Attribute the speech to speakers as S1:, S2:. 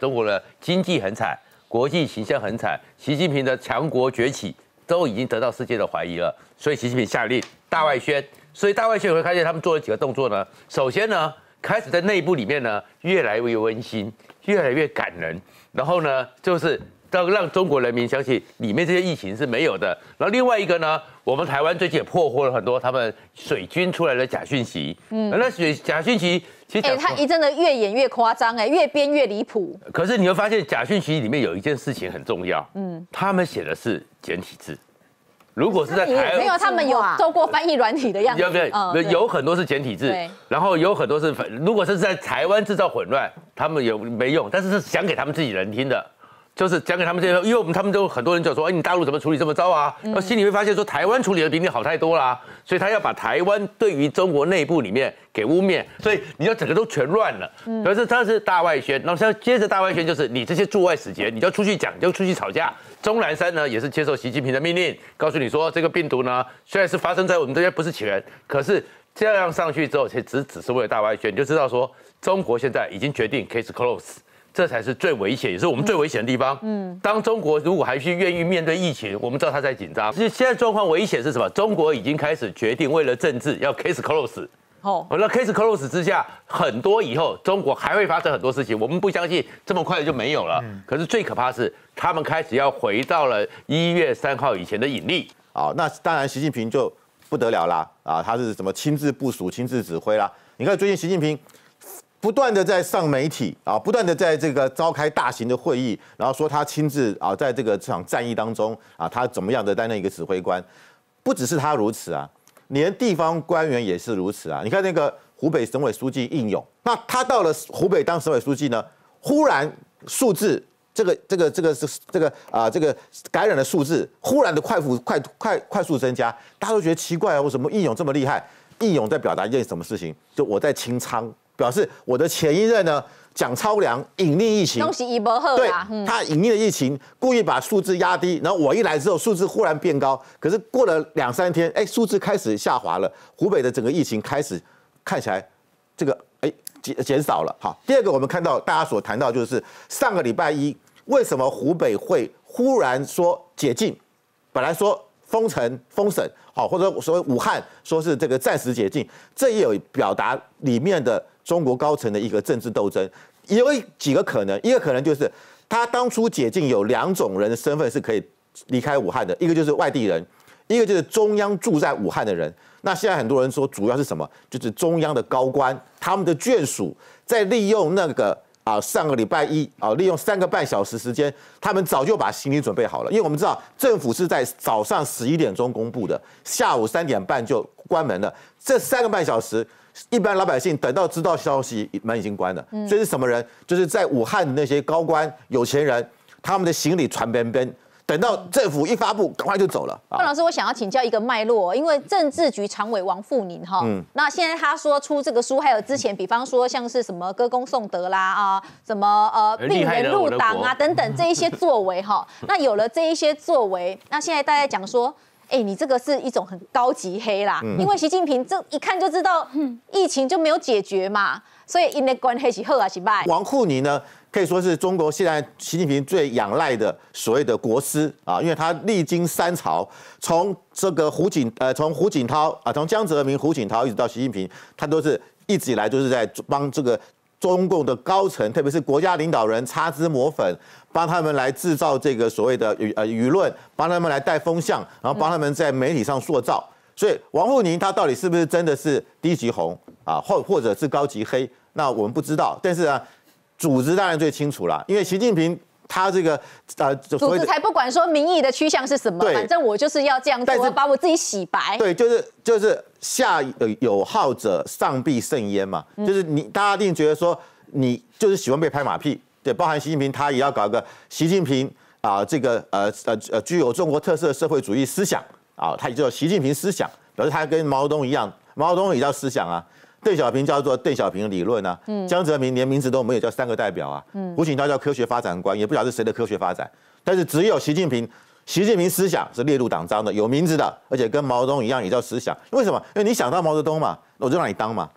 S1: 中国的经济很惨，国际形象很惨，习近平的强国崛起都已经得到世界的怀疑了，所以习近平下令大外宣，所以大外宣你会看见他们做了几个动作呢？首先呢，开始在内部里面呢越来越温馨，越来越感人，然后呢就是。要让中国人民相信里面这些疫情是没有的。然后另外一个呢，我们台湾最近也破获了很多他们水军出来的假讯息。嗯，那水假讯息，其实哎，他一
S2: 真的越演越夸张，哎，越编越离谱。
S1: 可是你会发现，假讯息里面有一件事情很重要，嗯，他们写的是简体字。如果是在台没有他
S2: 们有做过翻译软体的样子，有不有？有很
S1: 多是简体字，然后有很多是如果是在台湾制造混乱，他们有没用，但是是讲给他们自己人听的。就是讲给他们这些，因为我们他们都很多人就说，哎，你大陆怎么处理这么糟啊？那心里会发现说，台湾处理的比你好太多了，所以他要把台湾对于中国内部里面给污蔑，所以你要整个都全乱了。可是他是大外宣，那像接着大外宣就是你这些驻外使节，你就出去讲，就出去吵架。钟南山呢也是接受习近平的命令，告诉你说，这个病毒呢虽然是发生在我们这边不是起源，可是这样上去之后，只只是为了大外宣，你就知道说，中国现在已经决定 case close。这才是最危险，也是我们最危险的地方。嗯，当中国如果还去愿意面对疫情，我们知道他在紧张。其实现在状况危险是什么？中国已经开始决定为了政治要 case close。哦，那 case close 之下，很多以后中国还会发生很多事情。我们不相信这么快就没有了。可是最可怕是，他们开始要回到了一月三号以前的
S3: 引力。好，那当然习近平就不得了啦。啊，他是什么亲自部署、亲自指挥啦？你看最近习近平。不断的在上媒体啊，不断的在这个召开大型的会议，然后说他亲自啊，在这个这场战役当中啊，他怎么样的担任一个指挥官？不只是他如此啊，连地方官员也是如此啊。你看那个湖北省委书记应勇，那他到了湖北当省委书记呢，忽然数字这个这个这个是这个啊这个感染的数字忽然的快速快快快速增加，大家都觉得奇怪啊，为什么应勇这么厉害？应勇在表达一件什么事情？就我在清仓。表示我的前一任呢，讲超量隐匿疫情，东
S2: 西一波后对，他
S3: 隐匿的疫情，故意把数字压低，然后我一来之后，数字忽然变高。可是过了两三天，哎，数字开始下滑了。湖北的整个疫情开始看起来这个哎减减少了。好，第二个我们看到大家所谈到就是上个礼拜一，为什么湖北会忽然说解禁？本来说封城、封省，好，或者所谓武汉说是这个暂时解禁，这也有表达里面的。中国高层的一个政治斗争，有几个可能，一个可能就是他当初解禁有两种人的身份是可以离开武汉的，一个就是外地人，一个就是中央住在武汉的人。那现在很多人说，主要是什么？就是中央的高官他们的眷属在利用那个啊，上个礼拜一啊，利用三个半小时时间，他们早就把行李准备好了，因为我们知道政府是在早上十一点钟公布的，下午三点半就关门了，这三个半小时。一般老百姓等到知道消息门已经关了，所以是什么人？就是在武汉那些高官、有钱人，他们的行李传边边，等到政府一发布，赶快就走
S2: 了。范老师，我想要请教一个脉络，因为政治局常委王富宁哈，那现在他说出这个书，还有之前，比方说像是什么歌功颂德啦啊，什么呃病人入党啊 等等这一些作为哈，那有了这一些作为，那现在大家讲说。哎，你这个是一种很高级黑啦，因为习近平这一看就知道疫情就没有解决嘛，所以因该关黑是好还是拜王
S3: 沪宁呢，可以说是中国现在习近平最仰赖的所谓的国师啊，因为他历经三朝，从这个胡锦呃，从胡锦涛啊，从江泽民、胡锦涛一直到习近平，他都是一直以来就是在帮这个。中共的高层，特别是国家领导人，擦脂抹粉，帮他们来制造这个所谓的舆呃舆论，帮他们来带风向，然后帮他们在媒体上塑造。所以王沪宁他到底是不是真的是低级红啊，或或者是高级黑？那我们不知道。但是啊，组织当然最清楚了，因为习近平。他这个呃，组织才
S2: 不管说民意的趋向是什么，反正我就是要这样，我把我自己洗白。对，
S3: 就是就是下有有好者，上必甚焉嘛。就是你大家一定觉得说，你就是喜欢被拍马屁。对，包含习近平他也要搞一个习近平啊，这个呃呃呃具有中国特色社会主义思想啊，他叫习近平思想，表示他跟毛泽东一样，毛泽东也叫思想啊。邓小平叫做邓小平理论啊，嗯，江泽民连名字都没有叫三个代表啊，嗯，胡锦涛叫科学发展观，也不晓得是谁的科学发展。但是只有习近平，习近平思想是列入党章的，有名字的，而且跟毛泽东一样也叫思想。为什么？因为你想当毛泽东嘛，我就让你当嘛。